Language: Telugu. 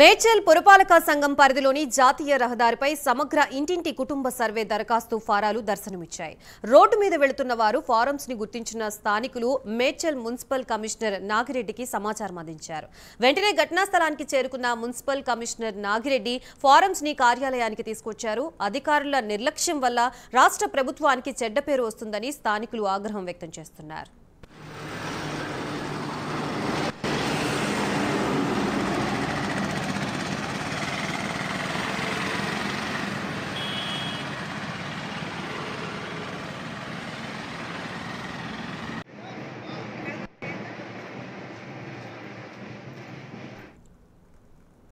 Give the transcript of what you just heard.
మేడ్చల్ పురపాలక సంఘం పరిధిలోని జాతీయ రహదారిపై సమగ్ర ఇంటింటి కుటుంబ సర్వే దరఖాస్తు ఫారాలు దర్శనమిచ్చాయి రోడ్డు మీద వెళుతున్న వారు ఫారమ్స్ ని గుర్తించిన స్థానికులు మేడ్చల్ మున్సిపల్ కమిషనర్ నాగిరెడ్డికి సమాచారం అందించారు వెంటనే ఘటనా స్థలానికి చేరుకున్న మున్సిపల్ కమిషనర్ నాగిరెడ్డి ఫారమ్స్ ని కార్యాలయానికి తీసుకొచ్చారు అధికారుల నిర్లక్ష్యం వల్ల రాష్ట్ర ప్రభుత్వానికి చెడ్డ పేరు వస్తుందని స్థానికులు ఆగ్రహం వ్యక్తం చేస్తున్నారు